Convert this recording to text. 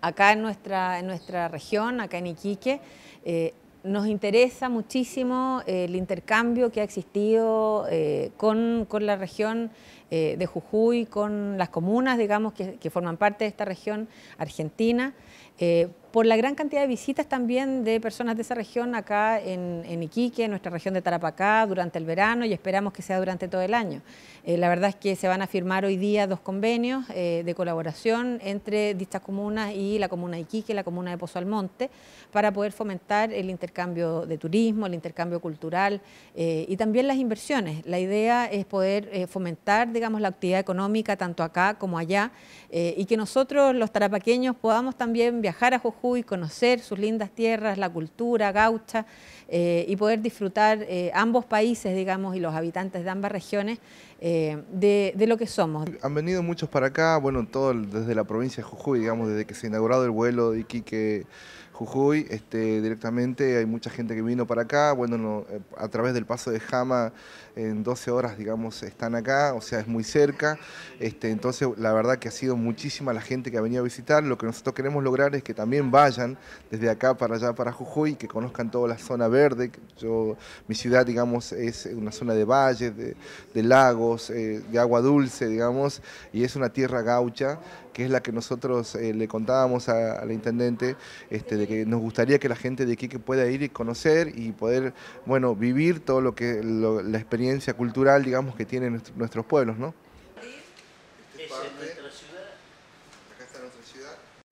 acá en nuestra, en nuestra región, acá en Iquique, eh, nos interesa muchísimo eh, el intercambio que ha existido eh, con, la región de Jujuy, con las comunas, digamos, que, que, forman parte de esta región argentina. Eh, por la gran cantidad de visitas también de personas de esa región acá en, Iquique, en nuestra región de Tarapacá, durante el verano y esperamos que sea durante todo el año. Eh, la verdad es que se van a firmar hoy día dos convenios eh, de colaboración entre dichas comunas y la comuna de Iquique, la comuna de Pozo Almonte, para poder fomentar el intercambio de turismo, el intercambio cultural y también las inversiones. La idea es poder fomentar, digamos, la actividad económica tanto acá como allá y que nosotros los tarapaqueños podamos también viajar viajar a Jujuy, conocer sus lindas tierras, la cultura gaucha eh, y poder disfrutar eh, ambos países, digamos, y los habitantes de ambas regiones eh, de, lo que somos. Han venido muchos para acá, bueno, todo desde la provincia de Jujuy, digamos, desde que se ha inaugurado el vuelo de Iquique Jujuy, este, directamente hay mucha gente que vino para acá, bueno, eh, a través del paso de Jama en 12 horas, digamos, están acá, o sea, es muy cerca, este, entonces la verdad que ha sido muchísima la gente que ha venido a visitar, lo que nosotros queremos lograr es que también vayan desde acá para allá, para Jujuy, que conozcan toda la zona verde, yo, mi ciudad, digamos, es una zona de valles, de, lagos, eh, de agua dulce, digamos, y es una tierra gaucha, que es la que nosotros eh, le contábamos al intendente, este, de que nos gustaría que la gente de que pueda ir y conocer y poder, bueno, vivir todo lo que la experiencia cultural, digamos, que tienen nuestros pueblos, ¿no? Este